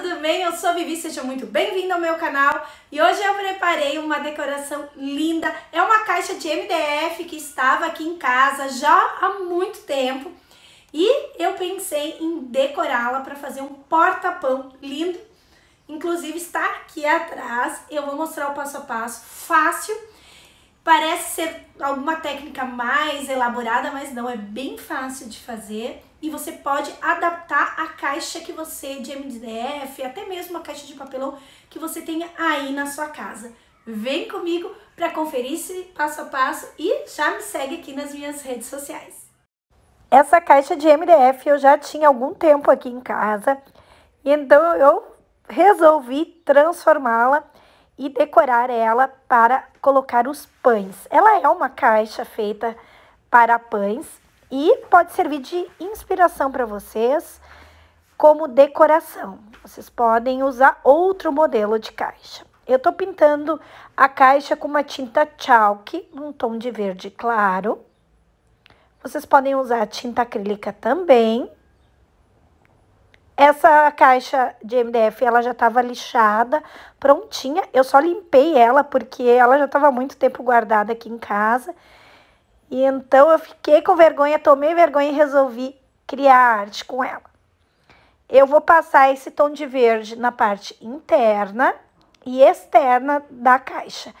tudo bem? Eu sou a Vivi, seja muito bem-vindo ao meu canal e hoje eu preparei uma decoração linda. É uma caixa de MDF que estava aqui em casa já há muito tempo e eu pensei em decorá-la para fazer um porta-pão lindo. Inclusive está aqui atrás, eu vou mostrar o passo a passo fácil. Parece ser alguma técnica mais elaborada, mas não, é bem fácil de fazer e você pode adaptar a caixa que você de MDF, até mesmo a caixa de papelão que você tenha aí na sua casa. Vem comigo para conferir esse passo a passo e já me segue aqui nas minhas redes sociais. Essa caixa de MDF eu já tinha algum tempo aqui em casa, então eu resolvi transformá-la e decorar ela para colocar os pães. Ela é uma caixa feita para pães, e pode servir de inspiração para vocês como decoração. Vocês podem usar outro modelo de caixa. Eu estou pintando a caixa com uma tinta chalk, um tom de verde claro. Vocês podem usar tinta acrílica também. Essa caixa de MDF, ela já estava lixada, prontinha. Eu só limpei ela porque ela já estava muito tempo guardada aqui em casa. E então eu fiquei com vergonha, tomei vergonha e resolvi criar arte com ela. Eu vou passar esse tom de verde na parte interna e externa da caixa.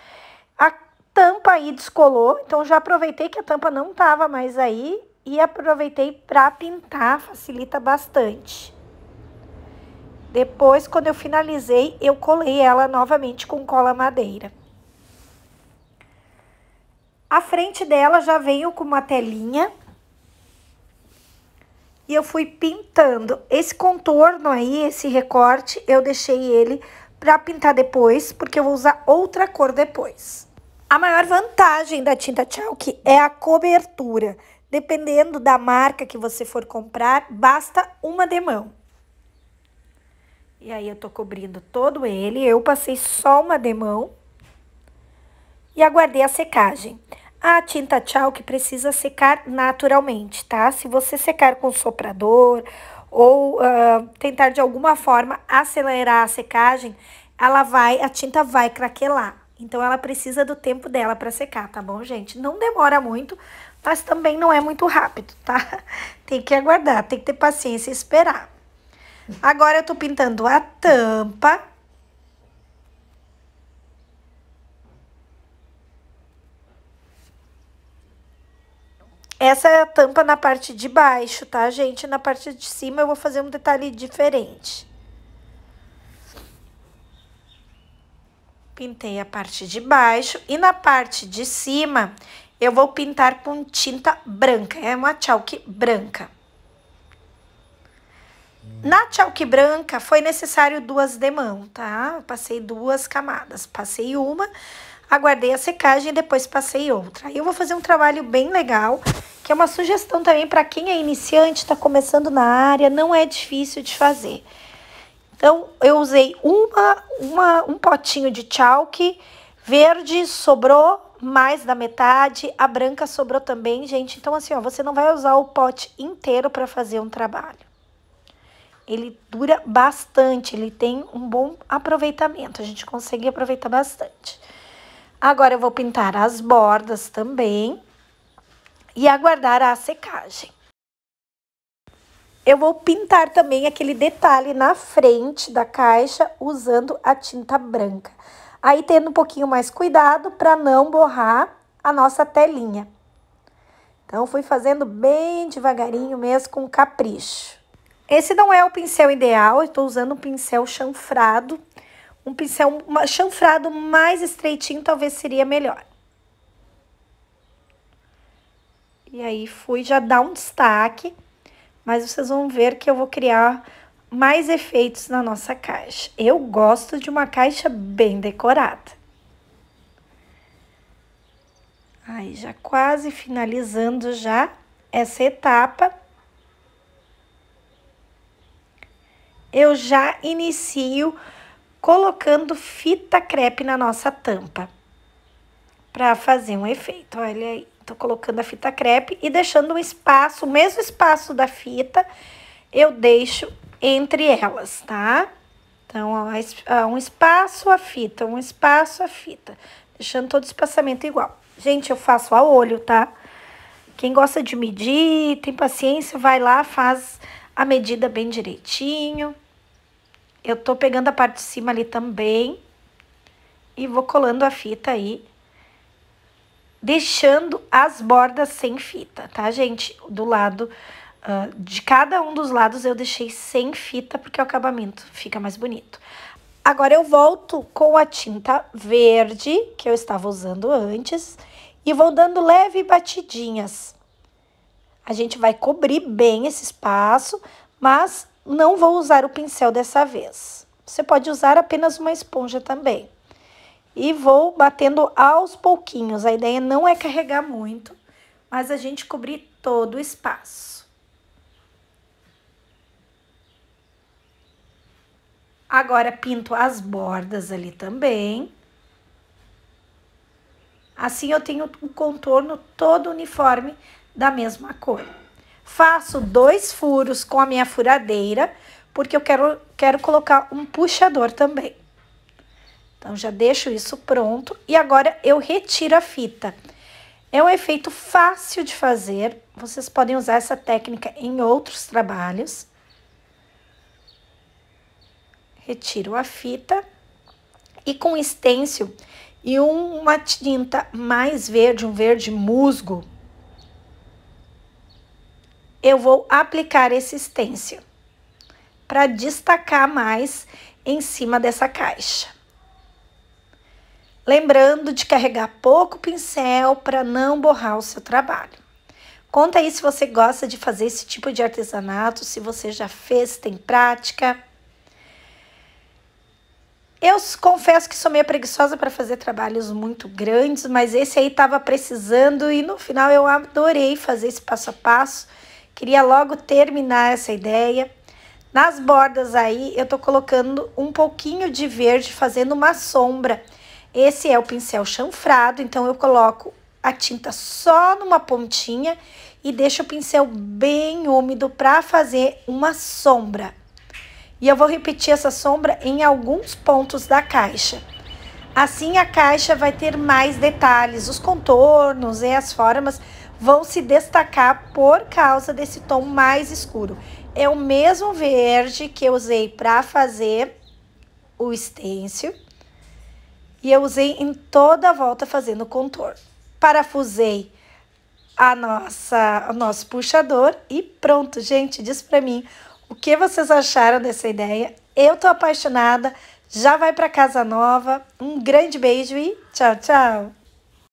A tampa aí descolou, então já aproveitei que a tampa não tava mais aí e aproveitei para pintar, facilita bastante. Depois, quando eu finalizei, eu colei ela novamente com cola madeira. A frente dela já veio com uma telinha. E eu fui pintando. Esse contorno aí, esse recorte, eu deixei ele para pintar depois, porque eu vou usar outra cor depois. A maior vantagem da tinta chalk é a cobertura. Dependendo da marca que você for comprar, basta uma demão. E aí eu tô cobrindo todo ele, eu passei só uma demão e aguardei a secagem a tinta tchau que precisa secar naturalmente, tá? Se você secar com soprador ou uh, tentar de alguma forma acelerar a secagem, ela vai, a tinta vai craquelar. Então, ela precisa do tempo dela para secar, tá bom, gente? Não demora muito, mas também não é muito rápido, tá? Tem que aguardar, tem que ter paciência e esperar. Agora, eu tô pintando a tampa Essa é a tampa na parte de baixo, tá, gente? Na parte de cima eu vou fazer um detalhe diferente. Pintei a parte de baixo e na parte de cima eu vou pintar com tinta branca. É uma chalk branca. Na chalk branca foi necessário duas de mão, tá? passei duas camadas, passei uma, aguardei a secagem e depois passei outra. Eu vou fazer um trabalho bem legal, que é uma sugestão também para quem é iniciante, está começando na área, não é difícil de fazer. Então, eu usei uma, uma, um potinho de chalk verde, sobrou mais da metade, a branca sobrou também, gente. Então, assim, ó, você não vai usar o pote inteiro para fazer um trabalho. Ele dura bastante, ele tem um bom aproveitamento, a gente consegue aproveitar bastante. Agora eu vou pintar as bordas também e aguardar a secagem. Eu vou pintar também aquele detalhe na frente da caixa usando a tinta branca. Aí tendo um pouquinho mais cuidado para não borrar a nossa telinha. Então fui fazendo bem devagarinho mesmo com capricho. Esse não é o pincel ideal, eu estou usando um pincel chanfrado um pincel chanfrado mais estreitinho talvez seria melhor. E aí fui já dar um destaque, mas vocês vão ver que eu vou criar mais efeitos na nossa caixa. Eu gosto de uma caixa bem decorada. Aí já quase finalizando já essa etapa. Eu já inicio colocando fita crepe na nossa tampa para fazer um efeito. Olha aí, tô colocando a fita crepe e deixando um espaço, o mesmo espaço da fita, eu deixo entre elas, tá? Então, ó, um espaço a fita, um espaço a fita, deixando todo o espaçamento igual. Gente, eu faço a olho, tá? Quem gosta de medir, tem paciência, vai lá, faz a medida bem direitinho. Eu tô pegando a parte de cima ali também e vou colando a fita aí, deixando as bordas sem fita, tá, gente? Do lado, uh, de cada um dos lados eu deixei sem fita porque o acabamento fica mais bonito. Agora eu volto com a tinta verde que eu estava usando antes e vou dando leve batidinhas. A gente vai cobrir bem esse espaço, mas não vou usar o pincel dessa vez. Você pode usar apenas uma esponja também. E vou batendo aos pouquinhos. A ideia não é carregar muito, mas a gente cobrir todo o espaço. Agora, pinto as bordas ali também. Assim, eu tenho o contorno todo uniforme da mesma cor. Faço dois furos com a minha furadeira, porque eu quero, quero colocar um puxador também. Então, já deixo isso pronto e agora eu retiro a fita. É um efeito fácil de fazer, vocês podem usar essa técnica em outros trabalhos. Retiro a fita e com stencil e uma tinta mais verde, um verde musgo, eu vou aplicar esse stencil para destacar mais em cima dessa caixa. Lembrando de carregar pouco pincel para não borrar o seu trabalho. Conta aí se você gosta de fazer esse tipo de artesanato, se você já fez, tem prática. Eu confesso que sou meio preguiçosa para fazer trabalhos muito grandes, mas esse aí estava precisando e no final eu adorei fazer esse passo a passo Queria logo terminar essa ideia. Nas bordas aí, eu tô colocando um pouquinho de verde, fazendo uma sombra. Esse é o pincel chanfrado, então eu coloco a tinta só numa pontinha e deixo o pincel bem úmido para fazer uma sombra. E eu vou repetir essa sombra em alguns pontos da caixa. Assim a caixa vai ter mais detalhes, os contornos e as formas vão se destacar por causa desse tom mais escuro. É o mesmo verde que eu usei para fazer o stencil e eu usei em toda a volta fazendo o contorno. Parafusei a nossa, o nosso puxador e pronto, gente, diz para mim o que vocês acharam dessa ideia. Eu tô apaixonada, já vai para casa nova. Um grande beijo e tchau, tchau.